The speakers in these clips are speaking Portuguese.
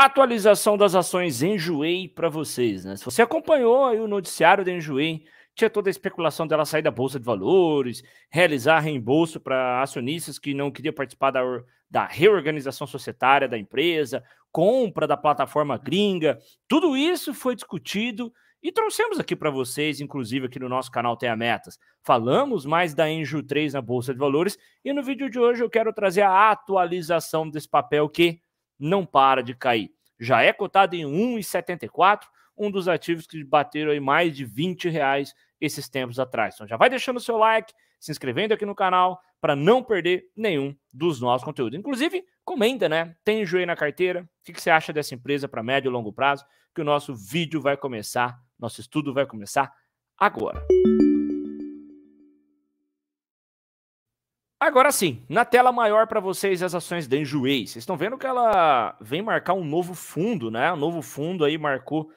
Atualização das ações Enjoei para vocês, né? Se você acompanhou aí o noticiário da Enjoei, tinha toda a especulação dela sair da bolsa de valores, realizar reembolso para acionistas que não queriam participar da, da reorganização societária da empresa, compra da plataforma gringa. Tudo isso foi discutido e trouxemos aqui para vocês, inclusive aqui no nosso canal Tenha Metas. Falamos mais da Enjo 3 na Bolsa de Valores e no vídeo de hoje eu quero trazer a atualização desse papel que não para de cair já é cotado em 1,74, um dos ativos que bateram aí mais de 20 reais esses tempos atrás. Então já vai deixando o seu like, se inscrevendo aqui no canal para não perder nenhum dos nossos conteúdos. Inclusive, comenta, né? Tem joelho na carteira? O que você acha dessa empresa para médio e longo prazo? Que o nosso vídeo vai começar, nosso estudo vai começar agora. Música Agora sim, na tela maior para vocês as ações da Enjoei. Vocês estão vendo que ela vem marcar um novo fundo, né? Um novo fundo aí marcou,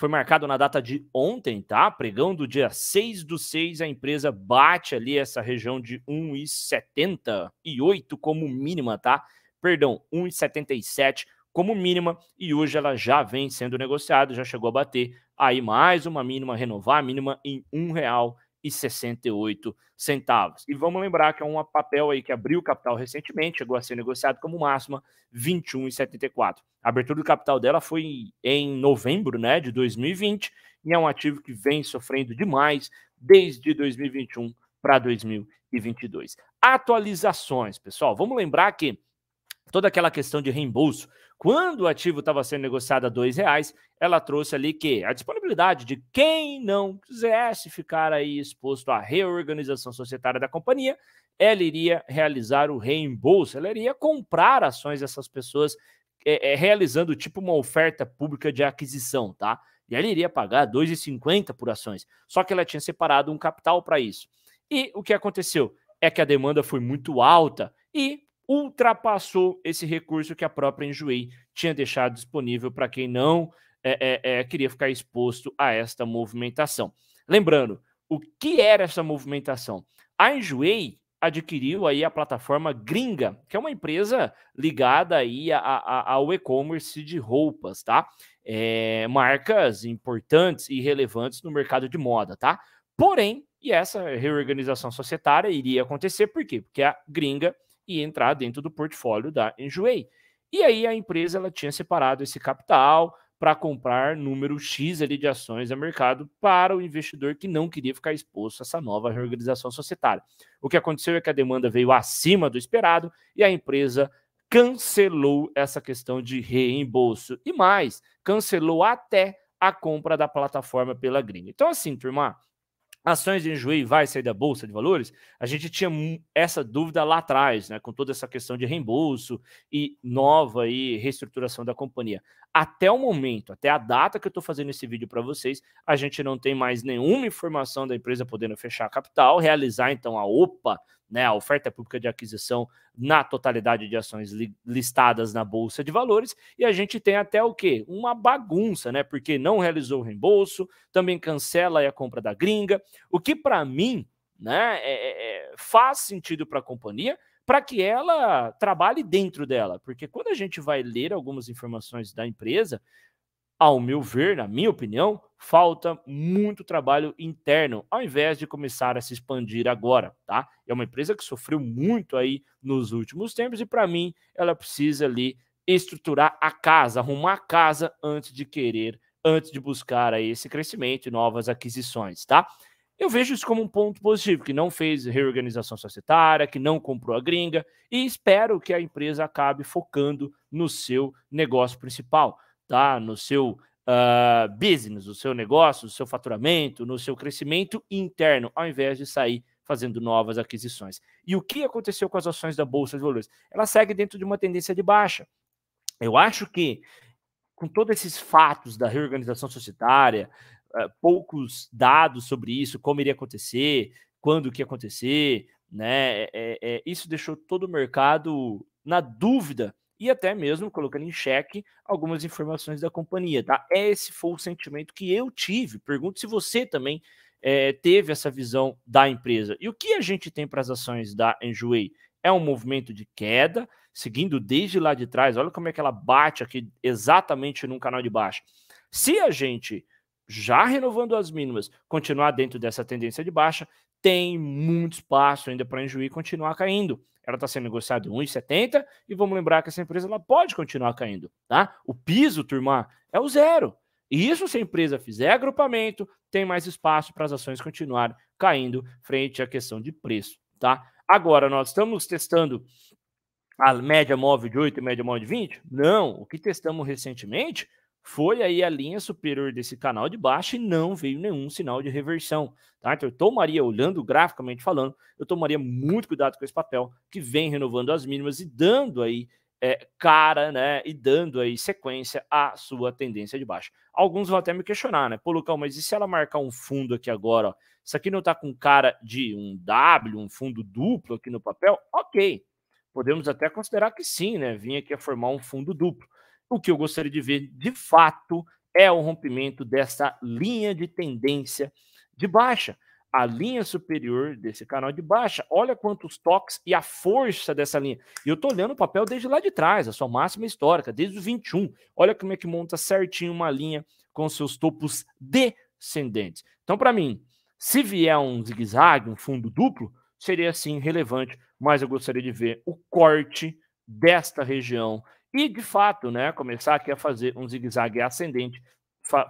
foi marcado na data de ontem, tá? Pregão do dia 6 do 6, a empresa bate ali essa região de 1,78 como mínima, tá? Perdão, 1,77 como mínima e hoje ela já vem sendo negociada, já chegou a bater aí mais uma mínima, renovar a mínima em R$1,00 e 68 centavos. E vamos lembrar que é um papel aí que abriu capital recentemente, chegou a ser negociado como máxima 21,74. A abertura do capital dela foi em novembro, né, de 2020, e é um ativo que vem sofrendo demais desde 2021 para 2022. Atualizações, pessoal, vamos lembrar que toda aquela questão de reembolso quando o ativo estava sendo negociado a R$ 2,00, ela trouxe ali que a disponibilidade de quem não quisesse ficar aí exposto à reorganização societária da companhia, ela iria realizar o reembolso, ela iria comprar ações dessas pessoas, é, é, realizando tipo uma oferta pública de aquisição, tá? E ela iria pagar R$ 2,50 por ações. Só que ela tinha separado um capital para isso. E o que aconteceu? É que a demanda foi muito alta e ultrapassou esse recurso que a própria Enjoei tinha deixado disponível para quem não é, é, é, queria ficar exposto a esta movimentação. Lembrando, o que era essa movimentação? A Enjoei adquiriu aí a plataforma Gringa, que é uma empresa ligada aí a, a, ao e-commerce de roupas, tá? É, marcas importantes e relevantes no mercado de moda, tá? Porém, e essa reorganização societária iria acontecer por quê? Porque a Gringa e entrar dentro do portfólio da Enjoei. E aí a empresa ela tinha separado esse capital para comprar número X ali de ações a mercado para o investidor que não queria ficar exposto a essa nova reorganização societária. O que aconteceu é que a demanda veio acima do esperado e a empresa cancelou essa questão de reembolso e mais, cancelou até a compra da plataforma pela Green. Então assim, turma, ações de Enjoei vai sair da Bolsa de Valores? A gente tinha essa dúvida lá atrás, né, com toda essa questão de reembolso e nova e reestruturação da companhia. Até o momento, até a data que eu estou fazendo esse vídeo para vocês, a gente não tem mais nenhuma informação da empresa podendo fechar a capital, realizar então a OPA né, a oferta pública de aquisição na totalidade de ações li listadas na bolsa de valores e a gente tem até o que uma bagunça, né? Porque não realizou o reembolso, também cancela a compra da gringa, o que para mim, né, é, é, é faz sentido para a companhia para que ela trabalhe dentro dela, porque quando a gente vai ler algumas informações da empresa, ao meu ver, na minha opinião, falta muito trabalho interno, ao invés de começar a se expandir agora, tá? É uma empresa que sofreu muito aí nos últimos tempos e para mim ela precisa ali estruturar a casa, arrumar a casa antes de querer, antes de buscar aí esse crescimento e novas aquisições, tá? Eu vejo isso como um ponto positivo, que não fez reorganização societária, que não comprou a gringa e espero que a empresa acabe focando no seu negócio principal tá? no seu uh, business, no seu negócio, no seu faturamento, no seu crescimento interno, ao invés de sair fazendo novas aquisições. E o que aconteceu com as ações da Bolsa de Valores? Ela segue dentro de uma tendência de baixa. Eu acho que, com todos esses fatos da reorganização societária, uh, poucos dados sobre isso, como iria acontecer, quando que ia acontecer, né? É, é, é isso deixou todo o mercado na dúvida e até mesmo colocando em xeque algumas informações da companhia, tá? É esse foi o sentimento que eu tive. Pergunto se você também é, teve essa visão da empresa. E o que a gente tem para as ações da Enjoei? É um movimento de queda, seguindo desde lá de trás. Olha como é que ela bate aqui exatamente num canal de baixo. Se a gente já renovando as mínimas, continuar dentro dessa tendência de baixa, tem muito espaço ainda para a Injuí continuar caindo. Ela está sendo negociada em 1,70 e vamos lembrar que essa empresa ela pode continuar caindo, tá? O piso, turma, é o zero. E isso se a empresa fizer agrupamento, tem mais espaço para as ações continuarem caindo frente à questão de preço, tá? Agora, nós estamos testando a média móvel de 8 e média móvel de 20? Não, o que testamos recentemente foi aí a linha superior desse canal de baixo e não veio nenhum sinal de reversão. Tá? Então eu tomaria, olhando graficamente falando, eu tomaria muito cuidado com esse papel que vem renovando as mínimas e dando aí é, cara, né? E dando aí sequência à sua tendência de baixa. Alguns vão até me questionar, né? Pô, Lucão, mas e se ela marcar um fundo aqui agora? Ó? Isso aqui não tá com cara de um W, um fundo duplo aqui no papel? Ok. Podemos até considerar que sim, né? Vim aqui a formar um fundo duplo. O que eu gostaria de ver, de fato, é o rompimento dessa linha de tendência de baixa. A linha superior desse canal de baixa, olha quantos toques e a força dessa linha. E eu estou olhando o papel desde lá de trás, a sua máxima histórica, desde o 21. Olha como é que monta certinho uma linha com seus topos descendentes. Então, para mim, se vier um zigue-zague, um fundo duplo, seria sim relevante, mas eu gostaria de ver o corte desta região e, de fato, né, começar aqui a fazer um zigue-zague ascendente,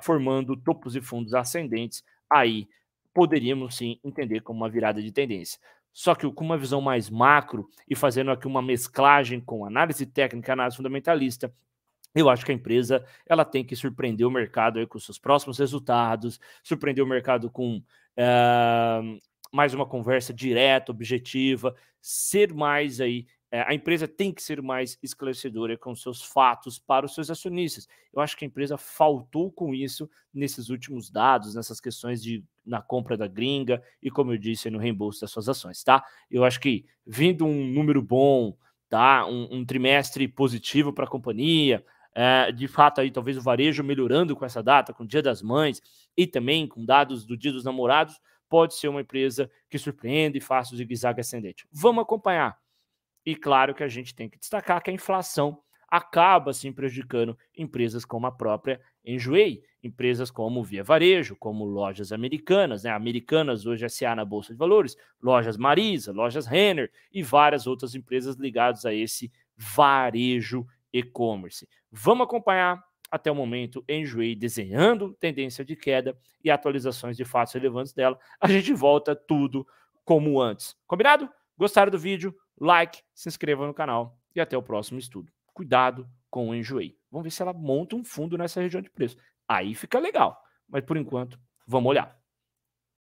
formando topos e fundos ascendentes, aí poderíamos sim entender como uma virada de tendência. Só que com uma visão mais macro e fazendo aqui uma mesclagem com análise técnica, análise fundamentalista, eu acho que a empresa ela tem que surpreender o mercado com seus próximos resultados, surpreender o mercado com uh, mais uma conversa direta, objetiva, ser mais aí é, a empresa tem que ser mais esclarecedora com seus fatos para os seus acionistas. Eu acho que a empresa faltou com isso nesses últimos dados, nessas questões de na compra da gringa e, como eu disse, no reembolso das suas ações, tá? Eu acho que vindo um número bom, tá? Um, um trimestre positivo para a companhia, é, de fato, aí talvez o varejo melhorando com essa data, com o Dia das Mães e também com dados do Dia dos Namorados, pode ser uma empresa que surpreenda e faça o zigue-zague ascendente. Vamos acompanhar. E claro que a gente tem que destacar que a inflação acaba sim prejudicando empresas como a própria Enjoei, empresas como Via Varejo, como lojas americanas, né? Americanas hoje é SA na Bolsa de Valores, lojas Marisa, lojas Renner e várias outras empresas ligadas a esse varejo e-commerce. Vamos acompanhar até o momento Enjoei desenhando tendência de queda e atualizações de fatos relevantes dela. A gente volta tudo como antes. Combinado? Gostaram do vídeo? like, se inscreva no canal e até o próximo estudo. Cuidado com o enjoei. Vamos ver se ela monta um fundo nessa região de preço. Aí fica legal. Mas por enquanto, vamos olhar.